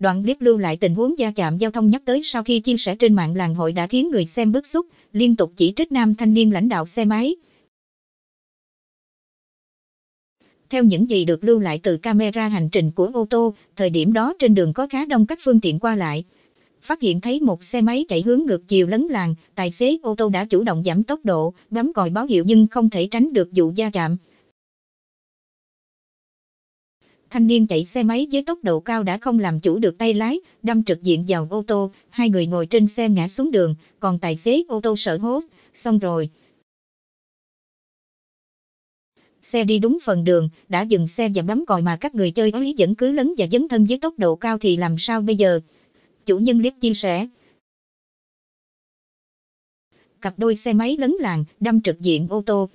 Đoạn clip lưu lại tình huống gia chạm giao thông nhắc tới sau khi chia sẻ trên mạng làng hội đã khiến người xem bức xúc, liên tục chỉ trích nam thanh niên lãnh đạo xe máy. Theo những gì được lưu lại từ camera hành trình của ô tô, thời điểm đó trên đường có khá đông các phương tiện qua lại. Phát hiện thấy một xe máy chạy hướng ngược chiều lấn làng, tài xế ô tô đã chủ động giảm tốc độ, bấm còi báo hiệu nhưng không thể tránh được vụ gia chạm thanh niên chạy xe máy với tốc độ cao đã không làm chủ được tay lái, đâm trực diện vào ô tô, hai người ngồi trên xe ngã xuống đường, còn tài xế ô tô sợ hốt, xong rồi. Xe đi đúng phần đường, đã dừng xe và bấm còi mà các người chơi ấy vẫn cứ lấn và dấn thân với tốc độ cao thì làm sao bây giờ? Chủ nhân liếc chia sẻ. Cặp đôi xe máy lấn làng, đâm trực diện ô tô.